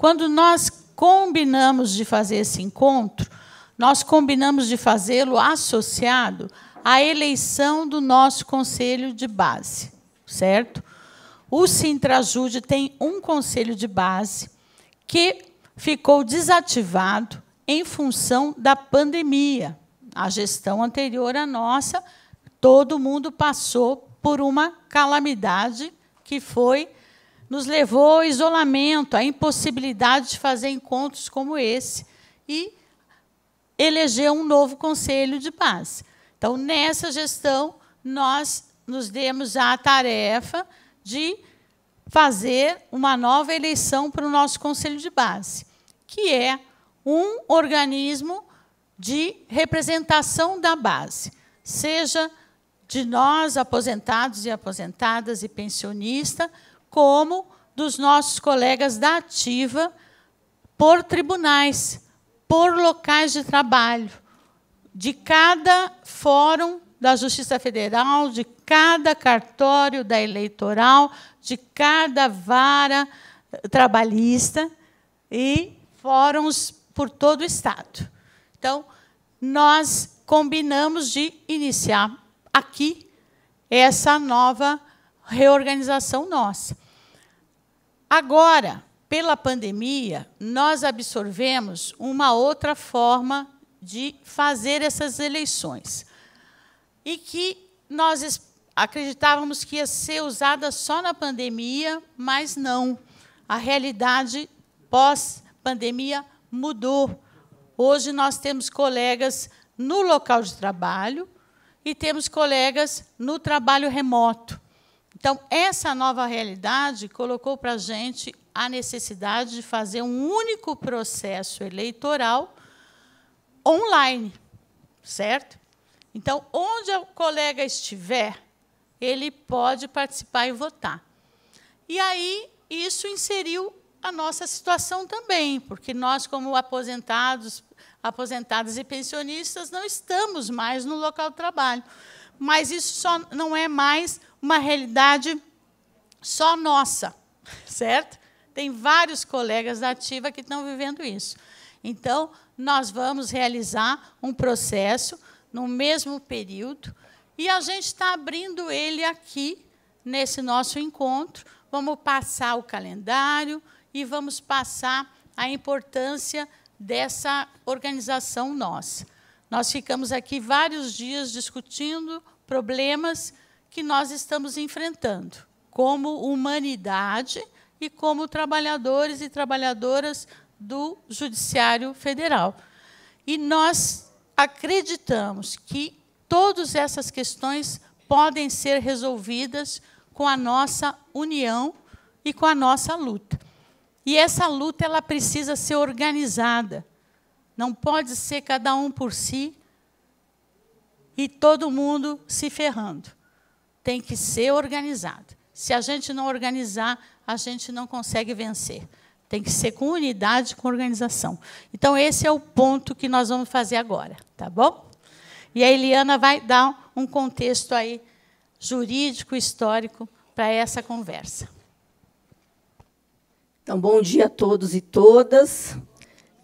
Quando nós combinamos de fazer esse encontro, nós combinamos de fazê-lo associado à eleição do nosso conselho de base, certo? O Sintrajude tem um conselho de base que ficou desativado em função da pandemia. A gestão anterior à nossa, todo mundo passou por uma calamidade que foi nos levou ao isolamento, à impossibilidade de fazer encontros como esse e eleger um novo conselho de paz. Então, nessa gestão, nós nos demos a tarefa de fazer uma nova eleição para o nosso conselho de base, que é um organismo de representação da base, seja de nós, aposentados e aposentadas e pensionista, como dos nossos colegas da ativa por tribunais, por locais de trabalho, de cada fórum da Justiça Federal, de cada cartório da eleitoral, de cada vara trabalhista e fóruns por todo o Estado. Então, nós combinamos de iniciar aqui essa nova reorganização nossa. Agora, pela pandemia, nós absorvemos uma outra forma de fazer essas eleições. E que nós acreditávamos que ia ser usada só na pandemia, mas não. A realidade pós-pandemia mudou. Hoje nós temos colegas no local de trabalho e temos colegas no trabalho remoto. Então, essa nova realidade colocou para a gente a necessidade de fazer um único processo eleitoral online, certo? Então, onde o colega estiver, ele pode participar e votar. E aí, isso inseriu a nossa situação também, porque nós, como aposentados, aposentadas e pensionistas, não estamos mais no local de trabalho. Mas isso só não é mais uma realidade só nossa, certo? Tem vários colegas da ativa que estão vivendo isso. Então, nós vamos realizar um processo no mesmo período e a gente está abrindo ele aqui nesse nosso encontro. Vamos passar o calendário e vamos passar a importância dessa organização nossa. Nós ficamos aqui vários dias discutindo problemas que nós estamos enfrentando como humanidade e como trabalhadores e trabalhadoras do Judiciário Federal. E nós acreditamos que todas essas questões podem ser resolvidas com a nossa união e com a nossa luta. E essa luta ela precisa ser organizada. Não pode ser cada um por si e todo mundo se ferrando tem que ser organizado. Se a gente não organizar, a gente não consegue vencer. Tem que ser com unidade, com organização. Então, esse é o ponto que nós vamos fazer agora, tá bom? E a Eliana vai dar um contexto aí jurídico, histórico, para essa conversa. Então, bom dia a todos e todas.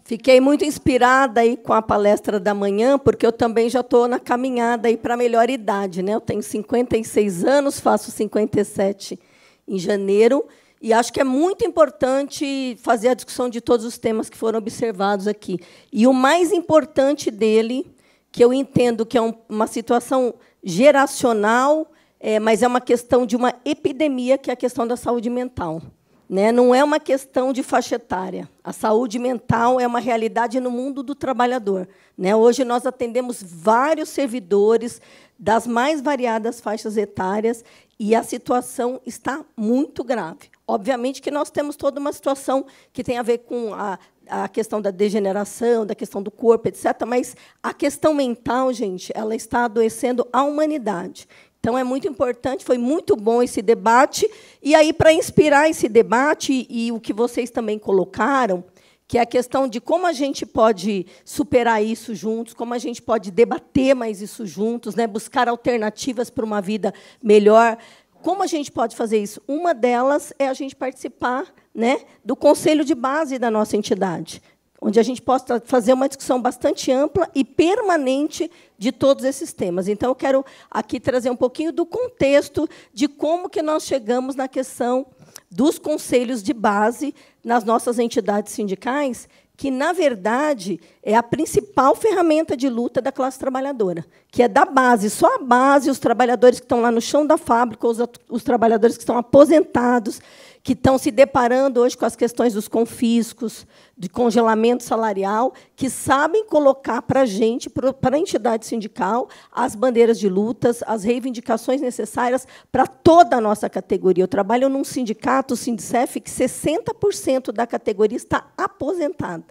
Fiquei muito inspirada aí com a palestra da manhã, porque eu também já estou na caminhada aí para a melhor idade, né? Eu tenho 56 anos, faço 57 em janeiro, e acho que é muito importante fazer a discussão de todos os temas que foram observados aqui. E o mais importante dele, que eu entendo que é uma situação geracional, é, mas é uma questão de uma epidemia, que é a questão da saúde mental. Né? Não é uma questão de faixa etária. A saúde mental é uma realidade no mundo do trabalhador. Né? Hoje nós atendemos vários servidores das mais variadas faixas etárias e a situação está muito grave. Obviamente que nós temos toda uma situação que tem a ver com a, a questão da degeneração, da questão do corpo, etc. Mas a questão mental, gente, ela está adoecendo a humanidade. Então, é muito importante, foi muito bom esse debate. E aí, para inspirar esse debate e o que vocês também colocaram, que é a questão de como a gente pode superar isso juntos, como a gente pode debater mais isso juntos, né? buscar alternativas para uma vida melhor. Como a gente pode fazer isso? Uma delas é a gente participar né, do conselho de base da nossa entidade onde a gente possa fazer uma discussão bastante ampla e permanente de todos esses temas. Então, eu quero aqui trazer um pouquinho do contexto de como que nós chegamos na questão dos conselhos de base nas nossas entidades sindicais, que, na verdade, é a principal ferramenta de luta da classe trabalhadora, que é da base, só a base, os trabalhadores que estão lá no chão da fábrica, os, os trabalhadores que estão aposentados, que estão se deparando hoje com as questões dos confiscos, de congelamento salarial, que sabem colocar para a gente, para a entidade sindical, as bandeiras de lutas, as reivindicações necessárias para toda a nossa categoria. Eu trabalho num sindicato, o Sindicef, que 60% da categoria está aposentada.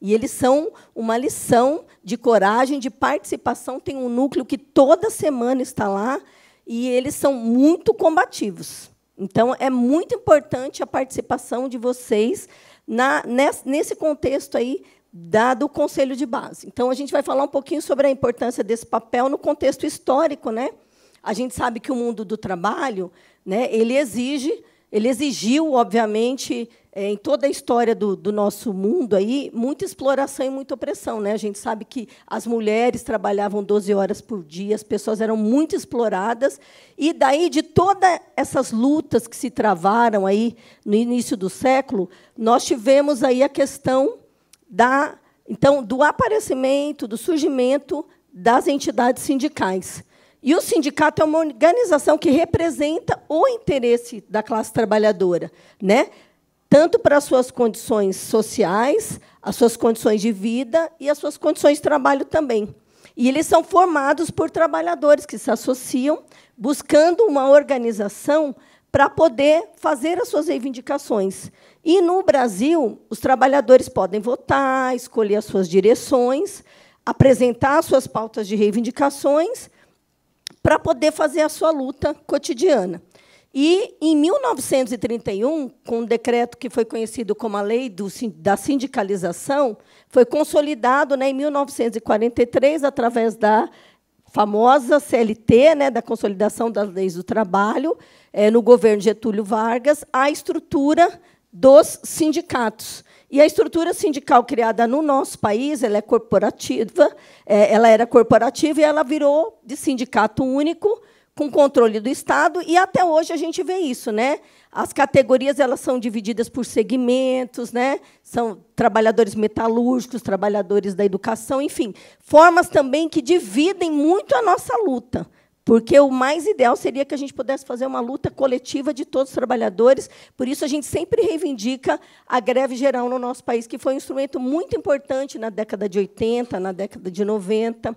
E eles são uma lição de coragem, de participação. Tem um núcleo que toda semana está lá e eles são muito combativos. Então, é muito importante a participação de vocês na, nesse contexto aí da, do Conselho de Base. Então, a gente vai falar um pouquinho sobre a importância desse papel no contexto histórico. Né? A gente sabe que o mundo do trabalho né, ele exige, ele exigiu, obviamente, é, em toda a história do, do, nosso mundo aí, muita exploração e muita opressão. Né? A gente sabe que as mulheres trabalhavam 12 horas por dia, as pessoas eram muito exploradas, e daí de todas essas lutas que se travaram aí no início do século, nós tivemos aí a questão da então do aparecimento, do surgimento das entidades sindicais. E o sindicato é uma organização que representa o interesse da classe trabalhadora, né? tanto para as suas condições sociais, as suas condições de vida e as suas condições de trabalho também. E eles são formados por trabalhadores que se associam, buscando uma organização para poder fazer as suas reivindicações. E no Brasil, os trabalhadores podem votar, escolher as suas direções, apresentar as suas pautas de reivindicações para poder fazer a sua luta cotidiana. E em 1931, com um decreto que foi conhecido como a Lei do, da Sindicalização, foi consolidado né, em 1943, através da famosa CLT, né, da Consolidação das Leis do Trabalho, é, no governo Getúlio Vargas, a estrutura dos sindicatos. E a estrutura sindical criada no nosso país, ela é corporativa, é, ela era corporativa e ela virou de sindicato único com controle do Estado e até hoje a gente vê isso, né? As categorias elas são divididas por segmentos, né? São trabalhadores metalúrgicos, trabalhadores da educação, enfim, formas também que dividem muito a nossa luta. Porque o mais ideal seria que a gente pudesse fazer uma luta coletiva de todos os trabalhadores. Por isso, a gente sempre reivindica a greve geral no nosso país, que foi um instrumento muito importante na década de 80, na década de 90.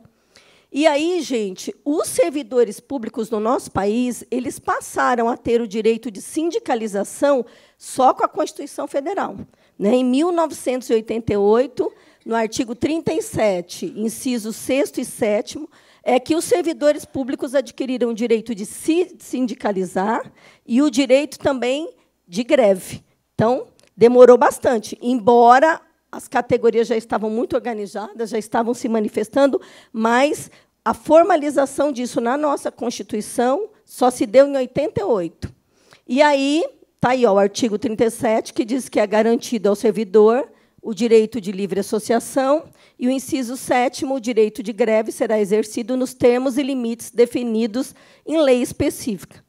E aí, gente, os servidores públicos no nosso país, eles passaram a ter o direito de sindicalização só com a Constituição Federal. Né? Em 1988, no artigo 37, inciso 6 e 7 é que os servidores públicos adquiriram o direito de se sindicalizar e o direito também de greve. Então, demorou bastante, embora as categorias já estavam muito organizadas, já estavam se manifestando, mas a formalização disso na nossa Constituição só se deu em 88. E aí está aí ó, o artigo 37, que diz que é garantido ao servidor o direito de livre associação, e o inciso 7, o direito de greve será exercido nos termos e limites definidos em lei específica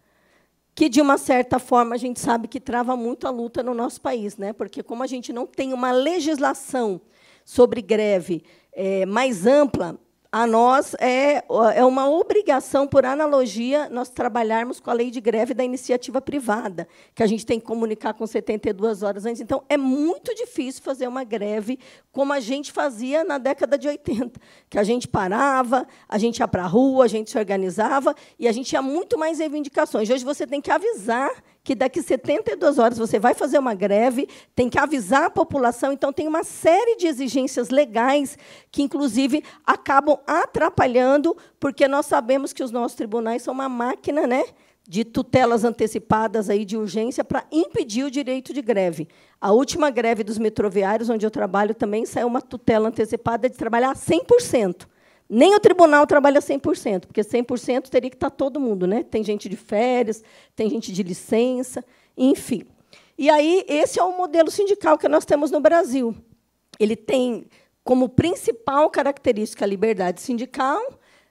que de uma certa forma a gente sabe que trava muito a luta no nosso país, né? Porque como a gente não tem uma legislação sobre greve é, mais ampla, a nós é, é uma obrigação, por analogia, nós trabalharmos com a lei de greve da iniciativa privada, que a gente tem que comunicar com 72 horas antes. Então, é muito difícil fazer uma greve como a gente fazia na década de 80, que a gente parava, a gente ia para a rua, a gente se organizava e a gente tinha muito mais reivindicações. Hoje você tem que avisar que daqui 72 horas você vai fazer uma greve, tem que avisar a população. Então, tem uma série de exigências legais que, inclusive, acabam atrapalhando, porque nós sabemos que os nossos tribunais são uma máquina né, de tutelas antecipadas aí de urgência para impedir o direito de greve. A última greve dos metroviários, onde eu trabalho, também saiu uma tutela antecipada de trabalhar 100%. Nem o tribunal trabalha 100%, porque 100% teria que estar tá todo mundo. Né? Tem gente de férias, tem gente de licença, enfim. E aí, esse é o modelo sindical que nós temos no Brasil. Ele tem como principal característica a liberdade sindical,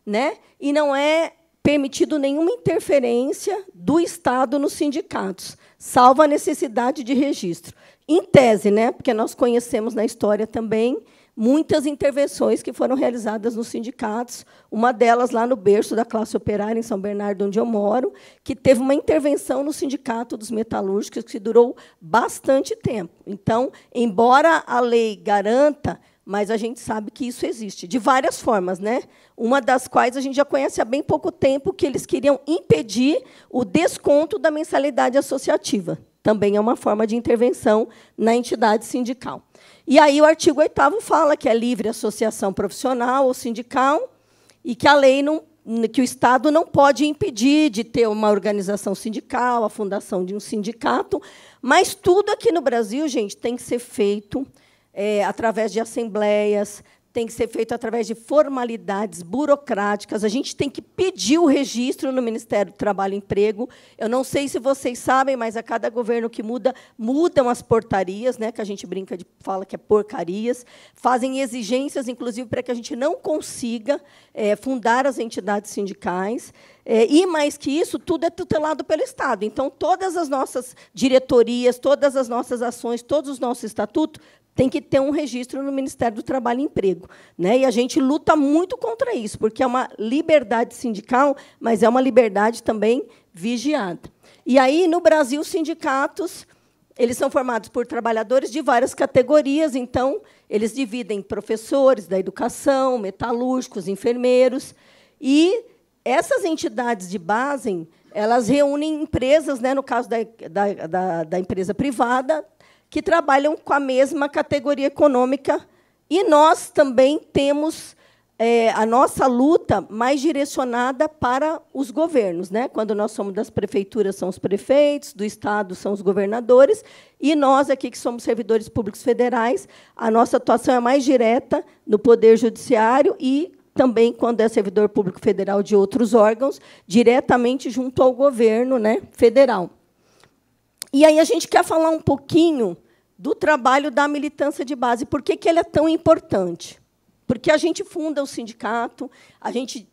né? e não é permitido nenhuma interferência do Estado nos sindicatos, salvo a necessidade de registro. Em tese, né? porque nós conhecemos na história também muitas intervenções que foram realizadas nos sindicatos, uma delas lá no berço da classe operária em São Bernardo, onde eu moro, que teve uma intervenção no sindicato dos metalúrgicos que durou bastante tempo. Então, embora a lei garanta, mas a gente sabe que isso existe de várias formas, né? Uma das quais a gente já conhece há bem pouco tempo que eles queriam impedir o desconto da mensalidade associativa. Também é uma forma de intervenção na entidade sindical. E aí o artigo 8 fala que é livre associação profissional ou sindical e que a lei não que o Estado não pode impedir de ter uma organização sindical, a fundação de um sindicato, mas tudo aqui no Brasil, gente, tem que ser feito é, através de assembleias, tem que ser feito através de formalidades burocráticas. A gente tem que pedir o registro no Ministério do Trabalho e Emprego. Eu não sei se vocês sabem, mas a cada governo que muda, mudam as portarias, né, que a gente brinca de fala que é porcarias, fazem exigências, inclusive, para que a gente não consiga é, fundar as entidades sindicais. É, e mais que isso, tudo é tutelado pelo Estado. Então, todas as nossas diretorias, todas as nossas ações, todos os nossos estatutos tem que ter um registro no Ministério do Trabalho e Emprego. Né? E a gente luta muito contra isso, porque é uma liberdade sindical, mas é uma liberdade também vigiada. E aí, no Brasil, sindicatos eles são formados por trabalhadores de várias categorias, então, eles dividem professores da educação, metalúrgicos, enfermeiros. E essas entidades de base elas reúnem empresas, né, no caso da, da, da, da empresa privada, que trabalham com a mesma categoria econômica. E nós também temos é, a nossa luta mais direcionada para os governos. Né? Quando nós somos das prefeituras, são os prefeitos, do Estado, são os governadores, e nós aqui, que somos servidores públicos federais, a nossa atuação é mais direta no Poder Judiciário e também quando é servidor público federal de outros órgãos, diretamente junto ao governo né, federal. E aí a gente quer falar um pouquinho do trabalho da militância de base. Por que, que ele é tão importante? Porque a gente funda o sindicato, a gente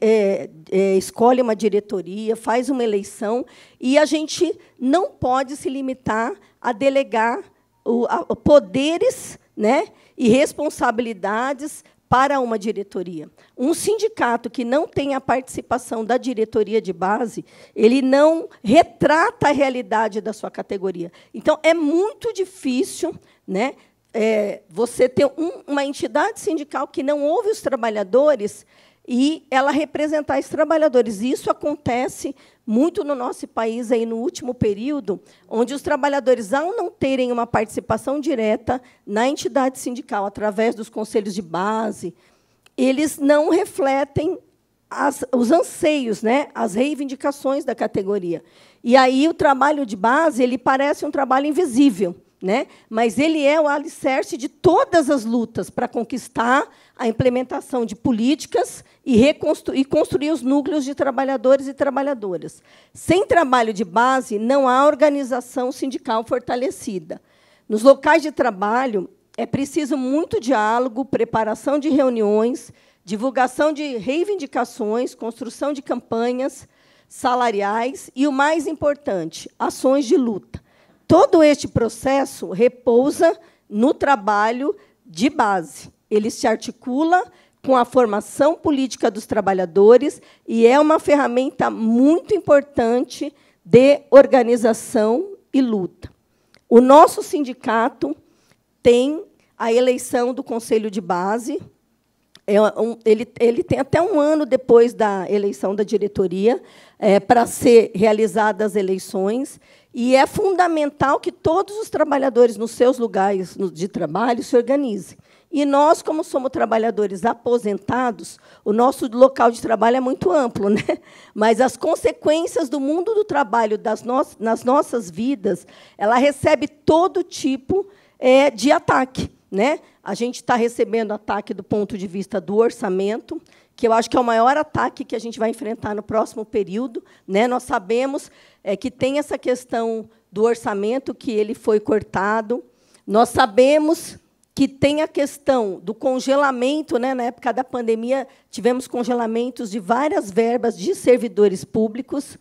é, é, escolhe uma diretoria, faz uma eleição, e a gente não pode se limitar a delegar o, a, poderes né, e responsabilidades para uma diretoria. Um sindicato que não tem a participação da diretoria de base, ele não retrata a realidade da sua categoria. Então, é muito difícil né, é, você ter um, uma entidade sindical que não ouve os trabalhadores e ela representar esses trabalhadores. Isso acontece muito no nosso país aí no último período, onde os trabalhadores, ao não terem uma participação direta na entidade sindical através dos conselhos de base, eles não refletem as, os anseios, né, as reivindicações da categoria. E aí o trabalho de base ele parece um trabalho invisível né? mas ele é o alicerce de todas as lutas para conquistar a implementação de políticas e, reconstru e construir os núcleos de trabalhadores e trabalhadoras. Sem trabalho de base, não há organização sindical fortalecida. Nos locais de trabalho, é preciso muito diálogo, preparação de reuniões, divulgação de reivindicações, construção de campanhas salariais e, o mais importante, ações de luta. Todo este processo repousa no trabalho de base. Ele se articula com a formação política dos trabalhadores e é uma ferramenta muito importante de organização e luta. O nosso sindicato tem a eleição do conselho de base. É ele, ele tem até um ano depois da eleição da diretoria é, para ser realizadas as eleições. E é fundamental que todos os trabalhadores, nos seus lugares de trabalho, se organizem. E nós, como somos trabalhadores aposentados, o nosso local de trabalho é muito amplo, né? mas as consequências do mundo do trabalho das no nas nossas vidas, ela recebe todo tipo é, de ataque. Né? A gente está recebendo ataque do ponto de vista do orçamento, que eu acho que é o maior ataque que a gente vai enfrentar no próximo período. Né? Nós sabemos é, que tem essa questão do orçamento, que ele foi cortado. Nós sabemos que tem a questão do congelamento, né? na época da pandemia, tivemos congelamentos de várias verbas de servidores públicos.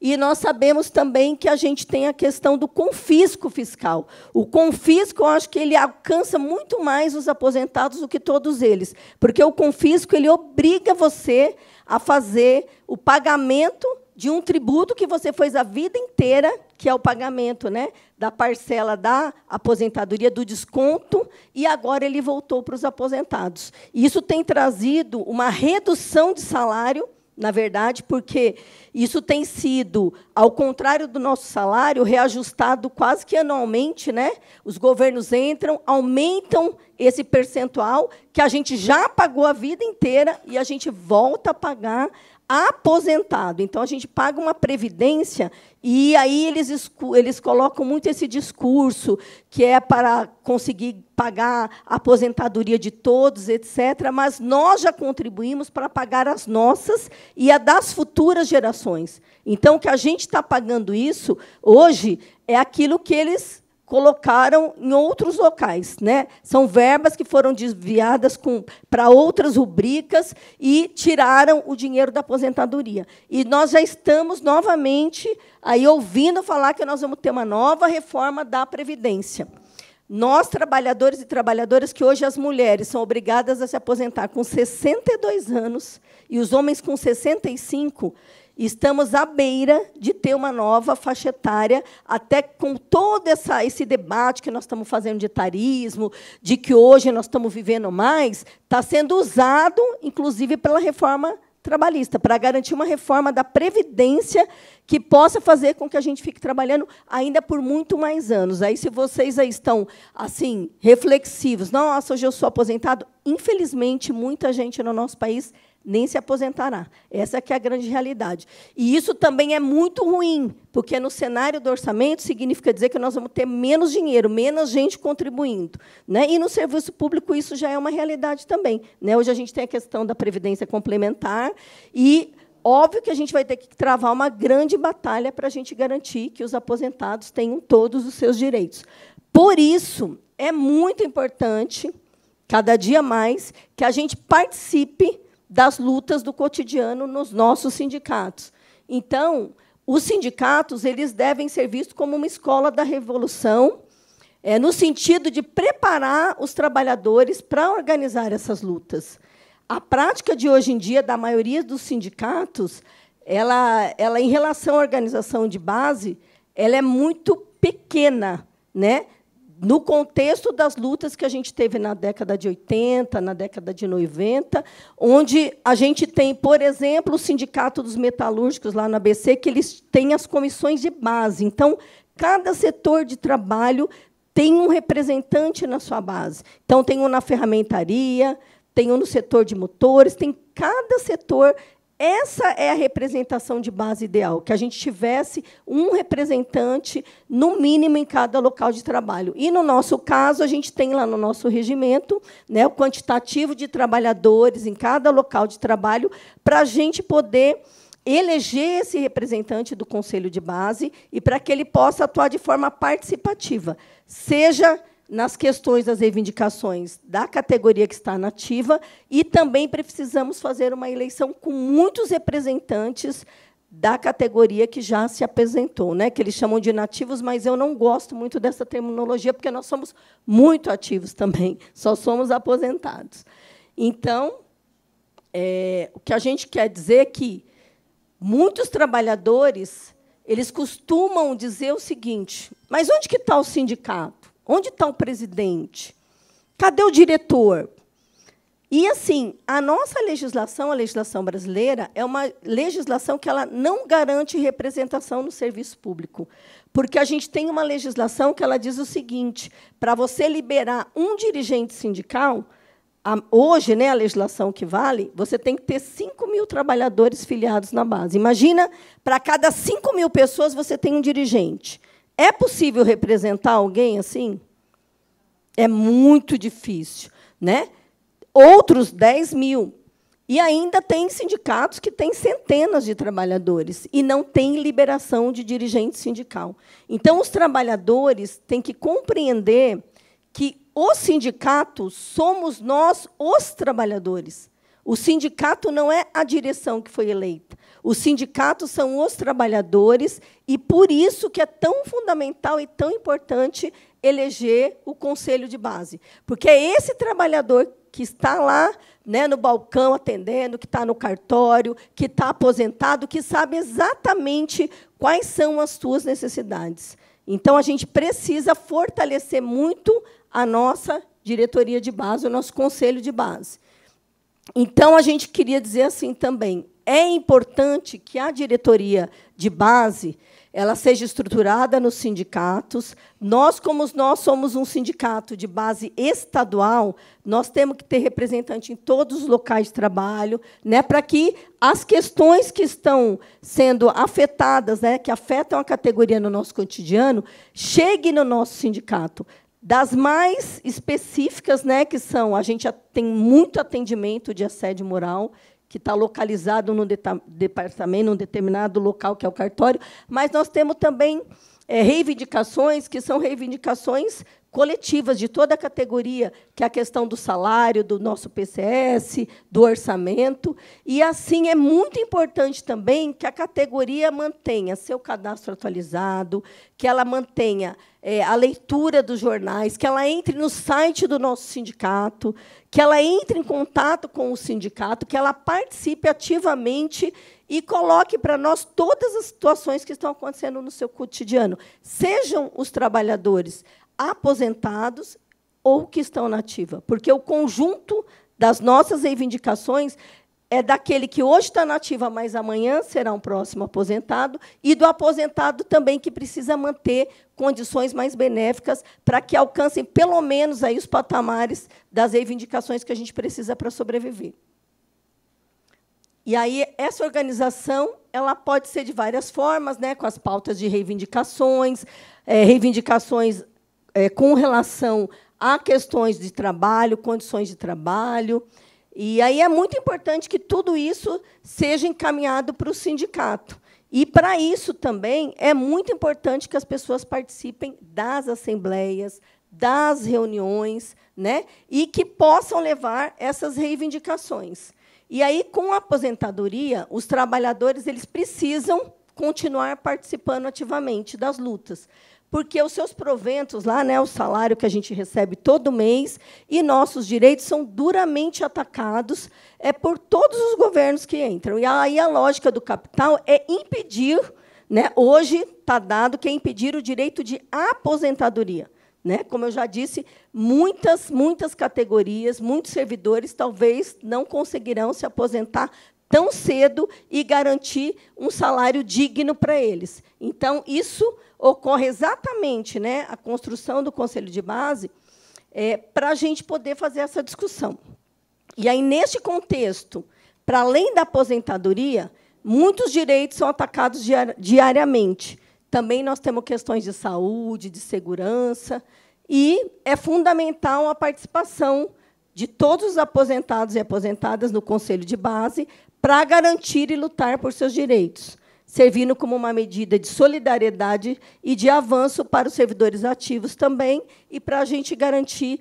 E nós sabemos também que a gente tem a questão do confisco fiscal. O confisco, eu acho que ele alcança muito mais os aposentados do que todos eles, porque o confisco ele obriga você a fazer o pagamento de um tributo que você fez a vida inteira, que é o pagamento, né, da parcela da aposentadoria do desconto, e agora ele voltou para os aposentados. Isso tem trazido uma redução de salário na verdade, porque isso tem sido, ao contrário do nosso salário, reajustado quase que anualmente, né? Os governos entram, aumentam esse percentual que a gente já pagou a vida inteira e a gente volta a pagar aposentado. Então a gente paga uma previdência e aí eles, eles colocam muito esse discurso que é para conseguir pagar a aposentadoria de todos, etc. Mas nós já contribuímos para pagar as nossas e a das futuras gerações. Então o que a gente está pagando isso hoje é aquilo que eles colocaram em outros locais. Né? São verbas que foram desviadas para outras rubricas e tiraram o dinheiro da aposentadoria. E nós já estamos novamente aí ouvindo falar que nós vamos ter uma nova reforma da Previdência. Nós, trabalhadores e trabalhadoras, que hoje as mulheres são obrigadas a se aposentar com 62 anos e os homens com 65, Estamos à beira de ter uma nova faixa etária, até com todo essa, esse debate que nós estamos fazendo de tarismo, de que hoje nós estamos vivendo mais, está sendo usado, inclusive, pela reforma trabalhista, para garantir uma reforma da Previdência que possa fazer com que a gente fique trabalhando ainda por muito mais anos. Aí, se vocês aí estão assim reflexivos, nossa, hoje eu sou aposentado, infelizmente, muita gente no nosso país nem se aposentará. Essa que é a grande realidade. E isso também é muito ruim, porque no cenário do orçamento significa dizer que nós vamos ter menos dinheiro, menos gente contribuindo. Né? E no serviço público isso já é uma realidade também. Né? Hoje a gente tem a questão da previdência complementar e óbvio que a gente vai ter que travar uma grande batalha para a gente garantir que os aposentados tenham todos os seus direitos. Por isso, é muito importante, cada dia mais, que a gente participe das lutas do cotidiano nos nossos sindicatos. Então, os sindicatos eles devem ser vistos como uma escola da revolução, é, no sentido de preparar os trabalhadores para organizar essas lutas. A prática de hoje em dia da maioria dos sindicatos, ela, ela em relação à organização de base, ela é muito pequena, né? no contexto das lutas que a gente teve na década de 80, na década de 90, onde a gente tem, por exemplo, o Sindicato dos Metalúrgicos lá na BC, que eles têm as comissões de base. Então, cada setor de trabalho tem um representante na sua base. Então, tem um na ferramentaria, tem um no setor de motores, tem cada setor essa é a representação de base ideal, que a gente tivesse um representante, no mínimo, em cada local de trabalho. E, no nosso caso, a gente tem lá no nosso regimento né, o quantitativo de trabalhadores em cada local de trabalho para a gente poder eleger esse representante do conselho de base e para que ele possa atuar de forma participativa, seja nas questões das reivindicações da categoria que está nativa e também precisamos fazer uma eleição com muitos representantes da categoria que já se apresentou, né? que eles chamam de nativos, mas eu não gosto muito dessa terminologia, porque nós somos muito ativos também, só somos aposentados. Então, é, o que a gente quer dizer é que muitos trabalhadores eles costumam dizer o seguinte, mas onde que está o sindicato? Onde está o presidente? Cadê o diretor? E assim, a nossa legislação, a legislação brasileira, é uma legislação que ela não garante representação no serviço público, porque a gente tem uma legislação que ela diz o seguinte: para você liberar um dirigente sindical, a, hoje, né, a legislação que vale, você tem que ter 5 mil trabalhadores filiados na base. Imagina, para cada 5 mil pessoas, você tem um dirigente. É possível representar alguém assim? É muito difícil, né? Outros 10 mil. E ainda tem sindicatos que têm centenas de trabalhadores e não tem liberação de dirigente sindical. Então, os trabalhadores têm que compreender que o sindicato somos nós, os trabalhadores. O sindicato não é a direção que foi eleita. O sindicato são os trabalhadores e por isso que é tão fundamental e tão importante eleger o conselho de base, porque é esse trabalhador que está lá né, no balcão atendendo, que está no cartório, que está aposentado, que sabe exatamente quais são as suas necessidades. Então, a gente precisa fortalecer muito a nossa diretoria de base, o nosso conselho de base. Então, a gente queria dizer assim também: é importante que a diretoria de base ela seja estruturada nos sindicatos. Nós, como nós somos um sindicato de base estadual, nós temos que ter representante em todos os locais de trabalho, né, para que as questões que estão sendo afetadas, né, que afetam a categoria no nosso cotidiano, cheguem no nosso sindicato. Das mais específicas, né, que são, a gente tem muito atendimento de assédio moral, que está localizado no departamento, num determinado local, que é o cartório, mas nós temos também é, reivindicações, que são reivindicações coletivas de toda a categoria, que é a questão do salário, do nosso PCS, do orçamento. E, assim, é muito importante também que a categoria mantenha seu cadastro atualizado, que ela mantenha é, a leitura dos jornais, que ela entre no site do nosso sindicato, que ela entre em contato com o sindicato, que ela participe ativamente e coloque para nós todas as situações que estão acontecendo no seu cotidiano. Sejam os trabalhadores aposentados ou que estão na ativa, porque o conjunto das nossas reivindicações é daquele que hoje está na ativa, mas amanhã será um próximo aposentado, e do aposentado também que precisa manter condições mais benéficas para que alcancem pelo menos aí os patamares das reivindicações que a gente precisa para sobreviver. E aí essa organização ela pode ser de várias formas, né, com as pautas de reivindicações, é, reivindicações é, com relação a questões de trabalho, condições de trabalho. E aí é muito importante que tudo isso seja encaminhado para o sindicato. E, para isso também, é muito importante que as pessoas participem das assembleias, das reuniões, né? e que possam levar essas reivindicações. E aí, com a aposentadoria, os trabalhadores eles precisam continuar participando ativamente das lutas porque os seus proventos lá, né, o salário que a gente recebe todo mês e nossos direitos são duramente atacados é por todos os governos que entram. E aí a lógica do capital é impedir, né, hoje está dado que é impedir o direito de aposentadoria. Né? Como eu já disse, muitas, muitas categorias, muitos servidores talvez não conseguirão se aposentar tão cedo e garantir um salário digno para eles. Então, isso ocorre exatamente né, a construção do Conselho de Base é, para a gente poder fazer essa discussão. E aí, neste contexto, para além da aposentadoria, muitos direitos são atacados diariamente. Também nós temos questões de saúde, de segurança, e é fundamental a participação de todos os aposentados e aposentadas no Conselho de Base para garantir e lutar por seus direitos, servindo como uma medida de solidariedade e de avanço para os servidores ativos também e para a gente garantir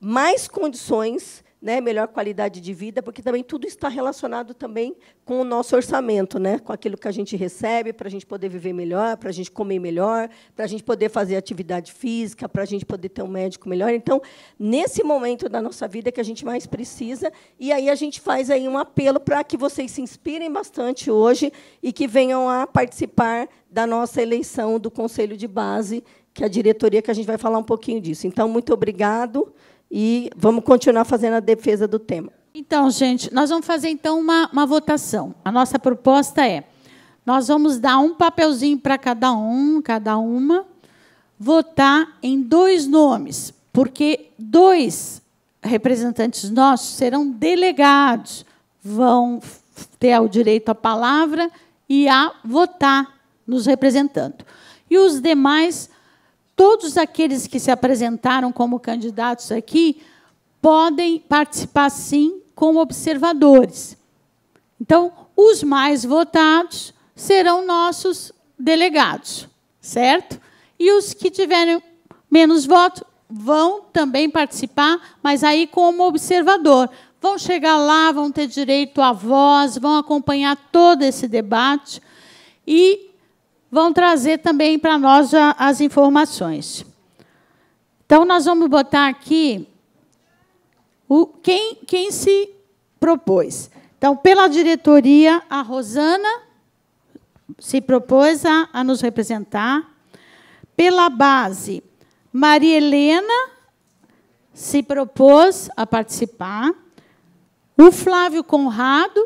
mais condições né, melhor qualidade de vida, porque também tudo está relacionado também com o nosso orçamento, né, com aquilo que a gente recebe para a gente poder viver melhor, para a gente comer melhor, para a gente poder fazer atividade física, para a gente poder ter um médico melhor. Então, nesse momento da nossa vida é que a gente mais precisa, e aí a gente faz aí um apelo para que vocês se inspirem bastante hoje e que venham a participar da nossa eleição do conselho de base, que é a diretoria que a gente vai falar um pouquinho disso. Então, muito obrigado e vamos continuar fazendo a defesa do tema. Então, gente, nós vamos fazer então uma, uma votação. A nossa proposta é: nós vamos dar um papelzinho para cada um, cada uma, votar em dois nomes, porque dois representantes nossos serão delegados, vão ter o direito à palavra e a votar nos representando. E os demais todos aqueles que se apresentaram como candidatos aqui podem participar, sim, como observadores. Então, os mais votados serão nossos delegados, certo? E os que tiverem menos votos vão também participar, mas aí como observador. Vão chegar lá, vão ter direito à voz, vão acompanhar todo esse debate. E vão trazer também para nós a, as informações. Então, nós vamos botar aqui o, quem, quem se propôs. Então, pela diretoria, a Rosana se propôs a, a nos representar. Pela base, Maria Helena se propôs a participar. O Flávio Conrado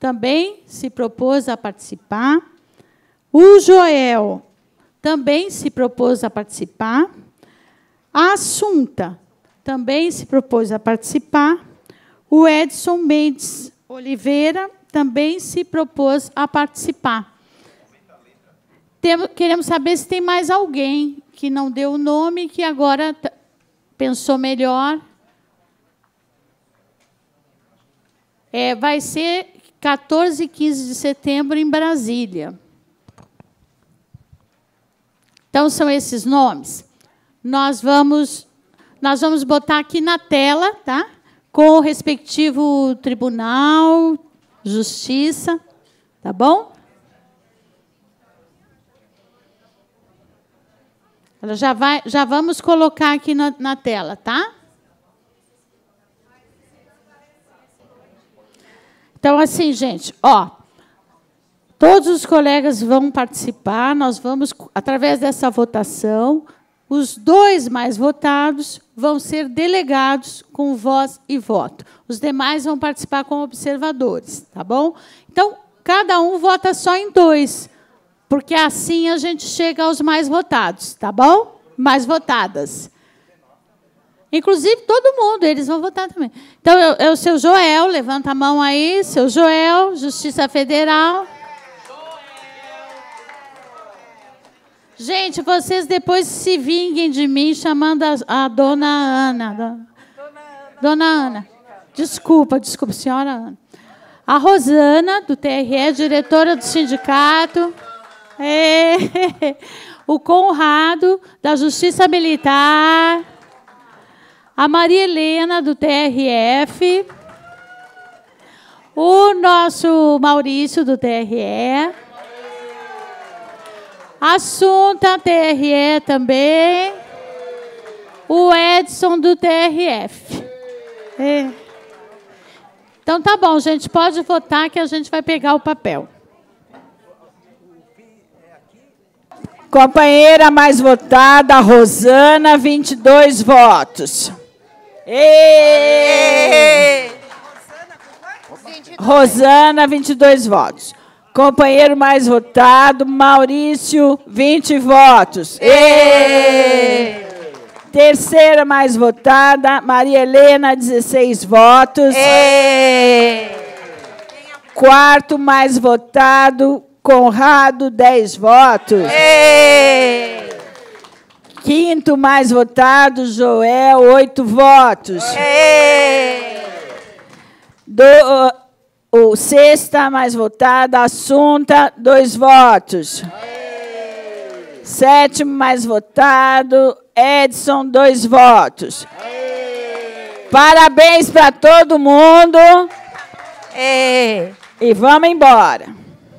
também se propôs a participar. O Joel também se propôs a participar. A Assunta também se propôs a participar. O Edson Mendes Oliveira também se propôs a participar. queremos saber se tem mais alguém que não deu o nome, que agora pensou melhor. É, vai ser 14 e 15 de setembro em Brasília. Então são esses nomes. Nós vamos nós vamos botar aqui na tela, tá? Com o respectivo tribunal, justiça, tá bom? Ela já vai, já vamos colocar aqui na, na tela, tá? Então assim, gente, ó, Todos os colegas vão participar, nós vamos, através dessa votação, os dois mais votados vão ser delegados com voz e voto. Os demais vão participar como observadores, tá bom? Então, cada um vota só em dois, porque assim a gente chega aos mais votados, tá bom? Mais votadas. Inclusive todo mundo, eles vão votar também. Então, é o seu Joel, levanta a mão aí, seu Joel, Justiça Federal. Gente, vocês depois se vinguem de mim chamando a, a dona Ana. Dona, dona Ana. Desculpa, desculpa, senhora Ana. A Rosana, do TRE, diretora do sindicato. É. O Conrado, da Justiça Militar. A Maria Helena, do TRF. O nosso Maurício, do TRE. Assunta TRE também. O Edson do TRF. É. Então tá bom, gente, pode votar que a gente vai pegar o papel. Companheira mais votada, Rosana, 22 votos. Ei! Rosana, 22 votos. Companheiro mais votado, Maurício, 20 votos. Êêê! Terceira mais votada, Maria Helena, 16 votos. Êêê! Quarto mais votado, Conrado, 10 votos. Êêê! Quinto mais votado, Joel, 8 votos. Do, o sexta mais votada, Assunta, dois votos. Aê! Sétimo mais votado, Edson, dois votos. Aê! Parabéns para todo mundo. Aê! É. E vamos embora.